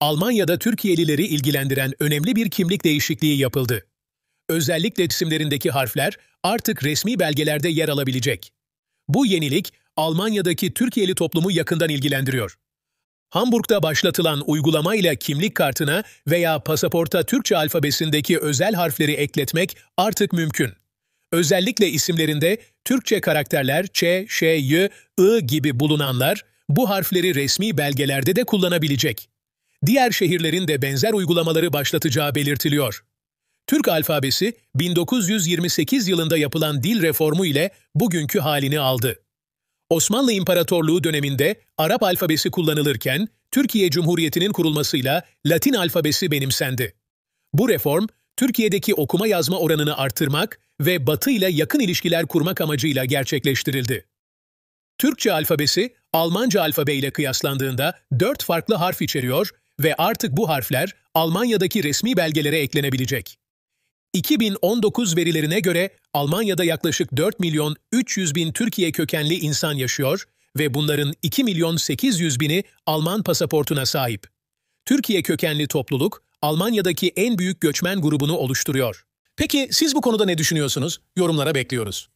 Almanya'da Türkiye'lileri ilgilendiren önemli bir kimlik değişikliği yapıldı. Özellikle isimlerindeki harfler artık resmi belgelerde yer alabilecek. Bu yenilik Almanya'daki Türkiye'li toplumu yakından ilgilendiriyor. Hamburg'da başlatılan uygulamayla kimlik kartına veya pasaporta Türkçe alfabesindeki özel harfleri ekletmek artık mümkün. Özellikle isimlerinde Türkçe karakterler Ç, Ş, Y, I gibi bulunanlar bu harfleri resmi belgelerde de kullanabilecek diğer şehirlerin de benzer uygulamaları başlatacağı belirtiliyor. Türk alfabesi 1928 yılında yapılan dil reformu ile bugünkü halini aldı. Osmanlı İmparatorluğu döneminde Arap alfabesi kullanılırken Türkiye Cumhuriyeti'nin kurulmasıyla Latin alfabesi benimsendi. Bu reform, Türkiye'deki okuma yazma oranını artırmak ve Batı ile yakın ilişkiler kurmak amacıyla gerçekleştirildi. Türkçe alfabesi, Almanca alfabe ile kıyaslandığında dört farklı harf içeriyor ve artık bu harfler Almanya'daki resmi belgelere eklenebilecek. 2019 verilerine göre Almanya'da yaklaşık 4 milyon 300 bin Türkiye kökenli insan yaşıyor ve bunların 2 milyon 800 bini Alman pasaportuna sahip. Türkiye kökenli topluluk Almanya'daki en büyük göçmen grubunu oluşturuyor. Peki siz bu konuda ne düşünüyorsunuz? Yorumlara bekliyoruz.